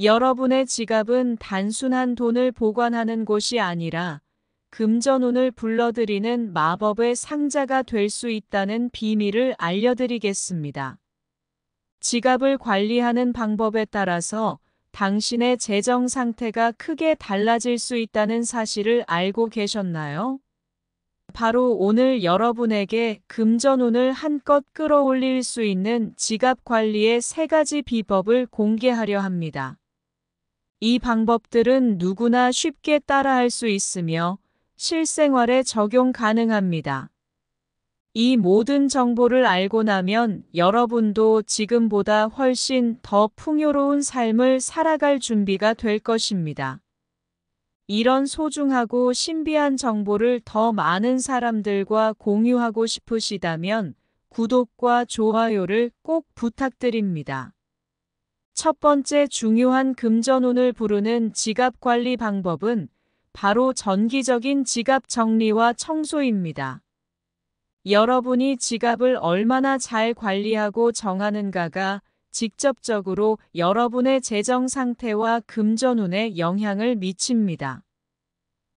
여러분의 지갑은 단순한 돈을 보관하는 곳이 아니라 금전운을 불러들이는 마법의 상자가 될 수 있다는 비밀을 알려드리겠습니다. 지갑을 관리하는 방법에 따라서 당신의 재정 상태가 크게 달라질 수 있다는 사실을 알고 계셨나요? 바로 오늘 여러분에게 금전운을 한껏 끌어올릴 수 있는 지갑 관리의 세 가지 비법을 공개하려 합니다. 이 방법들은 누구나 쉽게 따라할 수 있으며 실생활에 적용 가능합니다. 이 모든 정보를 알고 나면 여러분도 지금보다 훨씬 더 풍요로운 삶을 살아갈 준비가 될 것입니다. 이런 소중하고 신비한 정보를 더 많은 사람들과 공유하고 싶으시다면 구독과 좋아요를 꼭 부탁드립니다. 첫 번째 중요한 금전운을 부르는 지갑 관리 방법은 바로 전기적인 지갑 정리와 청소입니다. 여러분이 지갑을 얼마나 잘 관리하고 정하는가가 직접적으로 여러분의 재정 상태와 금전운에 영향을 미칩니다.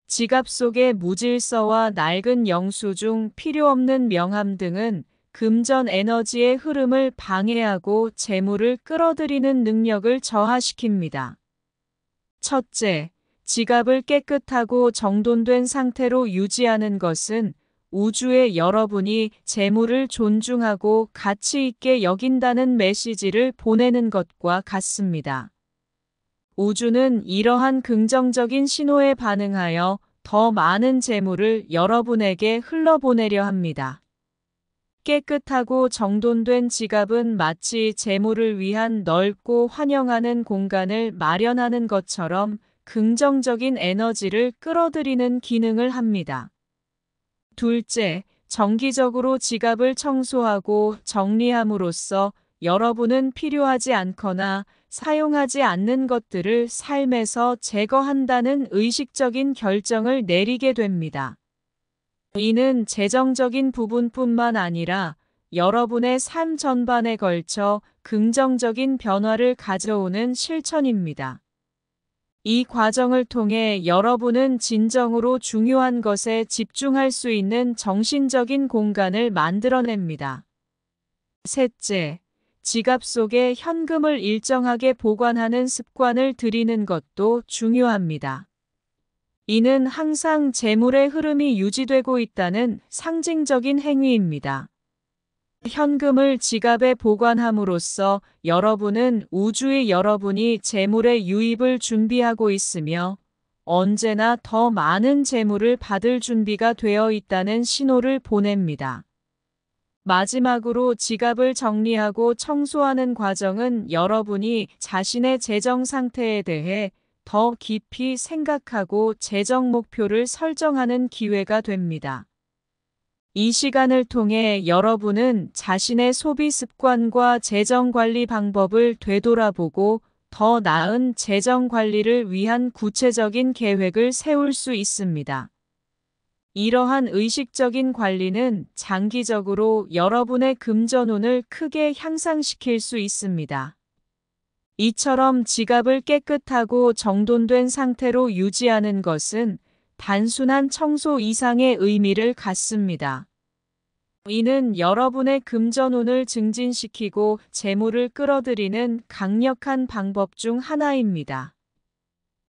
지갑 속의 무질서와 낡은 영수 중 필요없는 명함 등은 금전 에너지의 흐름을 방해하고 재물을 끌어들이는 능력을 저하시킵니다. 첫째, 지갑을 깨끗하고 정돈된 상태로 유지하는 것은 우주의 여러분이 재물을 존중하고 가치 있게 여긴다는 메시지를 보내는 것과 같습니다. 우주는 이러한 긍정적인 신호에 반응하여 더 많은 재물을 여러분에게 흘러보내려 합니다. 깨끗하고 정돈된 지갑은 마치 재물을 위한 넓고 환영하는 공간을 마련하는 것처럼 긍정적인 에너지를 끌어들이는 기능을 합니다. 둘째, 정기적으로 지갑을 청소하고 정리함으로써 여러분은 필요하지 않거나 사용하지 않는 것들을 삶에서 제거한다는 의식적인 결정을 내리게 됩니다. 이는 재정적인 부분뿐만 아니라 여러분의 삶 전반에 걸쳐 긍정적인 변화를 가져오는 실천입니다. 이 과정을 통해 여러분은 진정으로 중요한 것에 집중할 수 있는 정신적인 공간을 만들어냅니다. 셋째, 지갑 속에 현금을 일정하게 보관하는 습관을 들이는 것도 중요합니다. 이는 항상 재물의 흐름이 유지되고 있다는 상징적인 행위입니다. 현금을 지갑에 보관함으로써 여러분은 우주의 여러분이 재물의 유입을 준비하고 있으며 언제나 더 많은 재물을 받을 준비가 되어 있다는 신호를 보냅니다. 마지막으로 지갑을 정리하고 청소하는 과정은 여러분이 자신의 재정 상태에 대해 더 깊이 생각하고 재정 목표를 설정하는 기회가 됩니다. 이 시간을 통해 여러분은 자신의 소비 습관과 재정 관리 방법을 되돌아보고 더 나은 재정 관리를 위한 구체적인 계획을 세울 수 있습니다. 이러한 의식적인 관리는 장기적으로 여러분의 금전운을 크게 향상시킬 수 있습니다. 이처럼 지갑을 깨끗하고 정돈된 상태로 유지하는 것은 단순한 청소 이상의 의미를 갖습니다. 이는 여러분의 금전운을 증진시키고 재물을 끌어들이는 강력한 방법 중 하나입니다.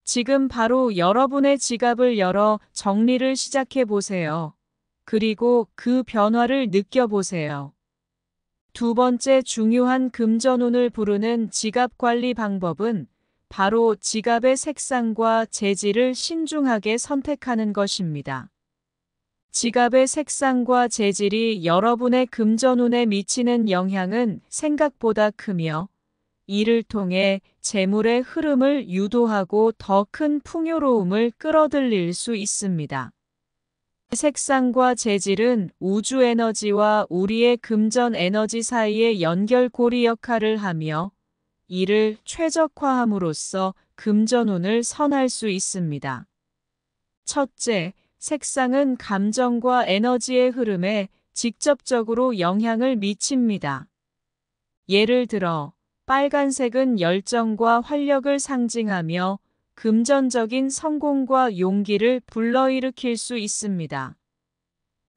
지금 바로 여러분의 지갑을 열어 정리를 시작해 보세요. 그리고 그 변화를 느껴보세요. 두 번째 중요한 금전운을 부르는 지갑 관리 방법은 바로 지갑의 색상과 재질을 신중하게 선택하는 것입니다. 지갑의 색상과 재질이 여러분의 금전운에 미치는 영향은 생각보다 크며 이를 통해 재물의 흐름을 유도하고 더 큰 풍요로움을 끌어들일 수 있습니다. 색상과 재질은 우주 에너지와 우리의 금전 에너지 사이의 연결고리 역할을 하며 이를 최적화함으로써 금전운을 선할 수 있습니다. 첫째, 색상은 감정과 에너지의 흐름에 직접적으로 영향을 미칩니다. 예를 들어, 빨간색은 열정과 활력을 상징하며 금전적인 성공과 용기를 불러일으킬 수 있습니다.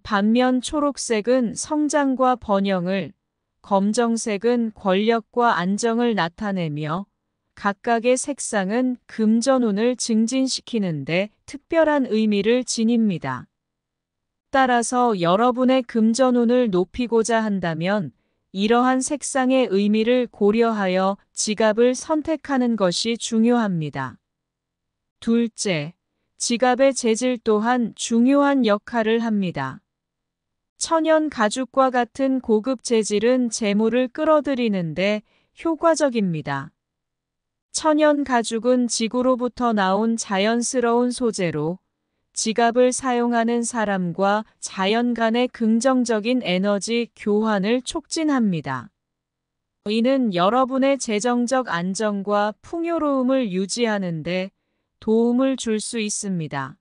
반면 초록색은 성장과 번영을, 검정색은 권력과 안정을 나타내며 각각의 색상은 금전운을 증진시키는데 특별한 의미를 지닙니다. 따라서 여러분의 금전운을 높이고자 한다면 이러한 색상의 의미를 고려하여 지갑을 선택하는 것이 중요합니다. 둘째, 지갑의 재질 또한 중요한 역할을 합니다. 천연 가죽과 같은 고급 재질은 재물을 끌어들이는데 효과적입니다. 천연 가죽은 지구로부터 나온 자연스러운 소재로 지갑을 사용하는 사람과 자연 간의 긍정적인 에너지 교환을 촉진합니다. 이는 여러분의 재정적 안정과 풍요로움을 유지하는데 도움을 줄 수 있습니다.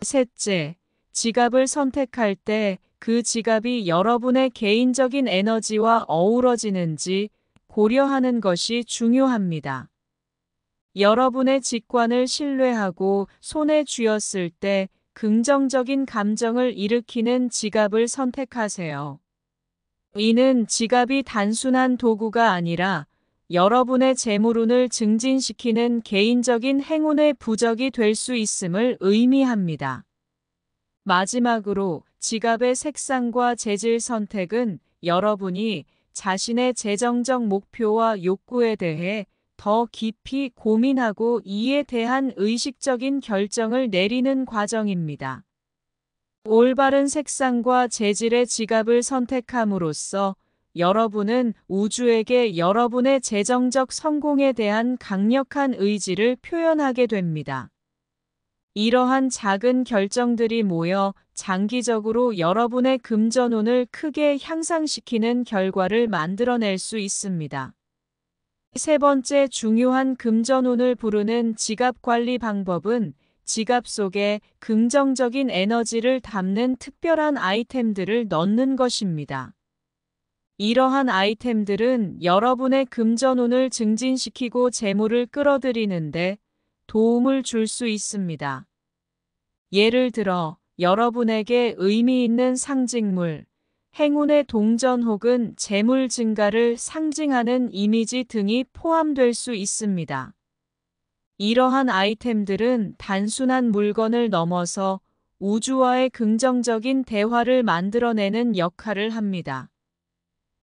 셋째, 지갑을 선택할 때 그 지갑이 여러분의 개인적인 에너지와 어우러지는지 고려하는 것이 중요합니다. 여러분의 직관을 신뢰하고 손에 쥐었을 때 긍정적인 감정을 일으키는 지갑을 선택하세요. 이는 지갑이 단순한 도구가 아니라 여러분의 재물운을 증진시키는 개인적인 행운의 부적이 될 수 있음을 의미합니다. 마지막으로 지갑의 색상과 재질 선택은 여러분이 자신의 재정적 목표와 욕구에 대해 더 깊이 고민하고 이에 대한 의식적인 결정을 내리는 과정입니다. 올바른 색상과 재질의 지갑을 선택함으로써 여러분은 우주에게 여러분의 재정적 성공에 대한 강력한 의지를 표현하게 됩니다. 이러한 작은 결정들이 모여 장기적으로 여러분의 금전운을 크게 향상시키는 결과를 만들어낼 수 있습니다. 세 번째 중요한 금전운을 부르는 지갑 관리 방법은 지갑 속에 긍정적인 에너지를 담는 특별한 아이템들을 넣는 것입니다. 이러한 아이템들은 여러분의 금전운을 증진시키고 재물을 끌어들이는데 도움을 줄 수 있습니다. 예를 들어 여러분에게 의미 있는 상징물, 행운의 동전 혹은 재물 증가를 상징하는 이미지 등이 포함될 수 있습니다. 이러한 아이템들은 단순한 물건을 넘어서 우주와의 긍정적인 대화를 만들어내는 역할을 합니다.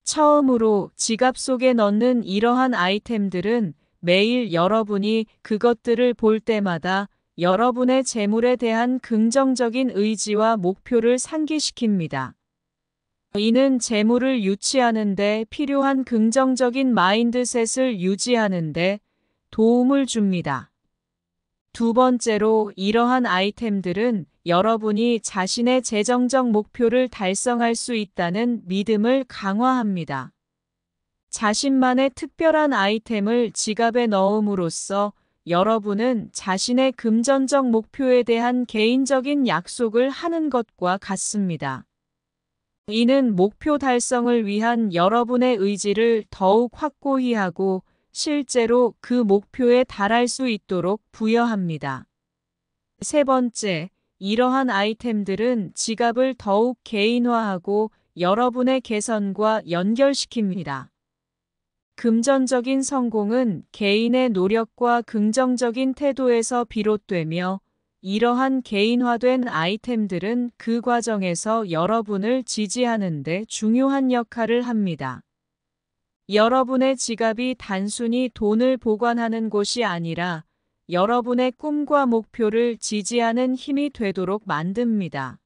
처음으로 지갑 속에 넣는 이러한 아이템들은 매일 여러분이 그것들을 볼 때마다 여러분의 재물에 대한 긍정적인 의지와 목표를 상기시킵니다. 이는 재물을 유치하는데 필요한 긍정적인 마인드셋을 유지하는데 도움을 줍니다. 두 번째로 이러한 아이템들은 여러분이 자신의 재정적 목표를 달성할 수 있다는 믿음을 강화합니다. 자신만의 특별한 아이템을 지갑에 넣음으로써 여러분은 자신의 금전적 목표에 대한 개인적인 약속을 하는 것과 같습니다. 이는 목표 달성을 위한 여러분의 의지를 더욱 확고히 하고 실제로 그 목표에 달할 수 있도록 부여합니다. 세 번째, 이러한 아이템들은 지갑을 더욱 개인화하고 여러분의 개선과 연결시킵니다. 금전적인 성공은 개인의 노력과 긍정적인 태도에서 비롯되며 이러한 개인화된 아이템들은 그 과정에서 여러분을 지지하는 데 중요한 역할을 합니다. 여러분의 지갑이 단순히 돈을 보관하는 곳이 아니라 여러분의 꿈과 목표를 지지하는 힘이 되도록 만듭니다.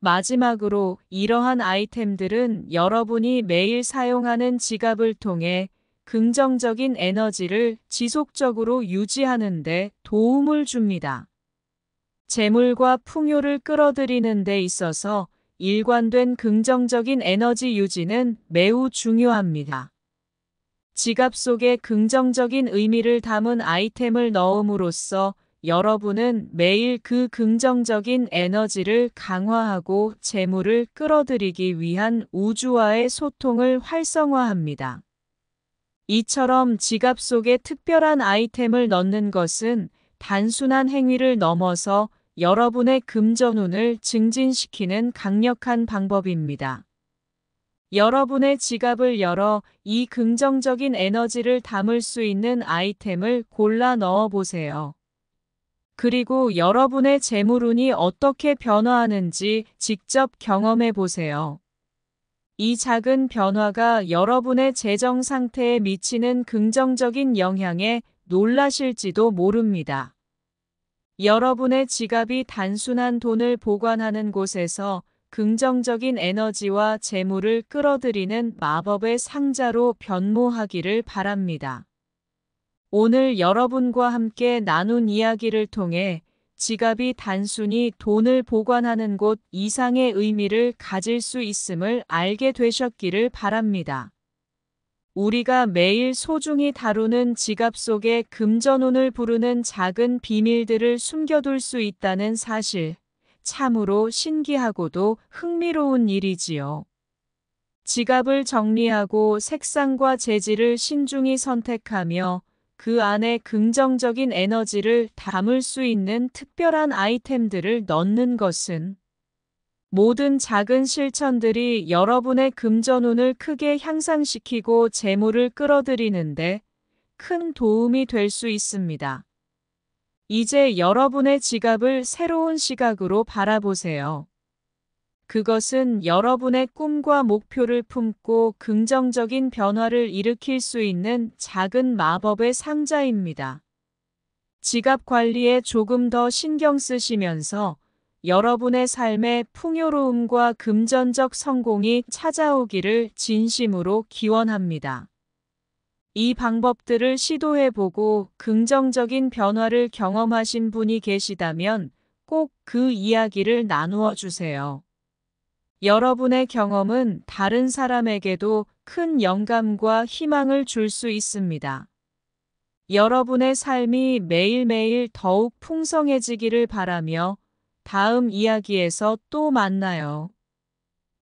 마지막으로 이러한 아이템들은 여러분이 매일 사용하는 지갑을 통해 긍정적인 에너지를 지속적으로 유지하는 데 도움을 줍니다. 재물과 풍요를 끌어들이는 데 있어서 일관된 긍정적인 에너지 유지는 매우 중요합니다. 지갑 속에 긍정적인 의미를 담은 아이템을 넣음으로써 여러분은 매일 그 긍정적인 에너지를 강화하고 재물을 끌어들이기 위한 우주와의 소통을 활성화합니다. 이처럼 지갑 속에 특별한 아이템을 넣는 것은 단순한 행위를 넘어서 여러분의 금전운을 증진시키는 강력한 방법입니다. 여러분의 지갑을 열어 이 긍정적인 에너지를 담을 수 있는 아이템을 골라 넣어 보세요. 그리고 여러분의 재물운이 어떻게 변화하는지 직접 경험해 보세요. 이 작은 변화가 여러분의 재정 상태에 미치는 긍정적인 영향에 놀라실지도 모릅니다. 여러분의 지갑이 단순한 돈을 보관하는 곳에서 긍정적인 에너지와 재물을 끌어들이는 마법의 상자로 변모하기를 바랍니다. 오늘 여러분과 함께 나눈 이야기를 통해 지갑이 단순히 돈을 보관하는 곳 이상의 의미를 가질 수 있음을 알게 되셨기를 바랍니다. 우리가 매일 소중히 다루는 지갑 속에 금전운을 부르는 작은 비밀들을 숨겨둘 수 있다는 사실, 참으로 신기하고도 흥미로운 일이지요. 지갑을 정리하고 색상과 재질을 신중히 선택하며 그 안에 긍정적인 에너지를 담을 수 있는 특별한 아이템들을 넣는 것은 모든 작은 실천들이 여러분의 금전운을 크게 향상시키고 재물을 끌어들이는데 큰 도움이 될 수 있습니다. 이제 여러분의 지갑을 새로운 시각으로 바라보세요. 그것은 여러분의 꿈과 목표를 품고 긍정적인 변화를 일으킬 수 있는 작은 마법의 상자입니다. 지갑 관리에 조금 더 신경 쓰시면서 여러분의 삶에 풍요로움과 금전적 성공이 찾아오기를 진심으로 기원합니다. 이 방법들을 시도해보고 긍정적인 변화를 경험하신 분이 계시다면 꼭 그 이야기를 나누어 주세요. 여러분의 경험은 다른 사람에게도 큰 영감과 희망을 줄 수 있습니다. 여러분의 삶이 매일매일 더욱 풍성해지기를 바라며 다음 이야기에서 또 만나요.